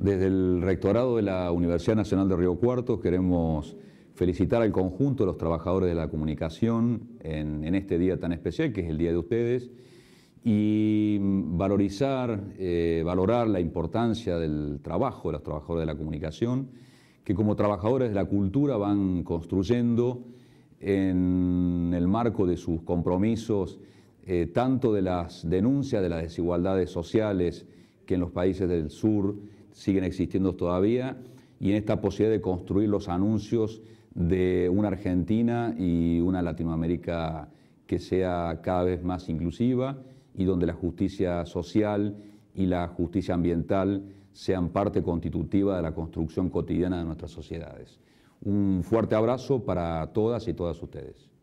Desde el rectorado de la Universidad Nacional de Río Cuarto queremos felicitar al conjunto de los trabajadores de la comunicación en, este día tan especial que es el Día de Ustedes y valorizar, eh, valorar la importancia del trabajo de los trabajadores de la comunicación que como trabajadores de la cultura van construyendo en el marco de sus compromisos eh, tanto de las denuncias de las desigualdades sociales que en los países del sur siguen existiendo todavía, y en esta posibilidad de construir los anuncios de una Argentina y una Latinoamérica que sea cada vez más inclusiva y donde la justicia social y la justicia ambiental sean parte constitutiva de la construcción cotidiana de nuestras sociedades. Un fuerte abrazo para todas y todas ustedes.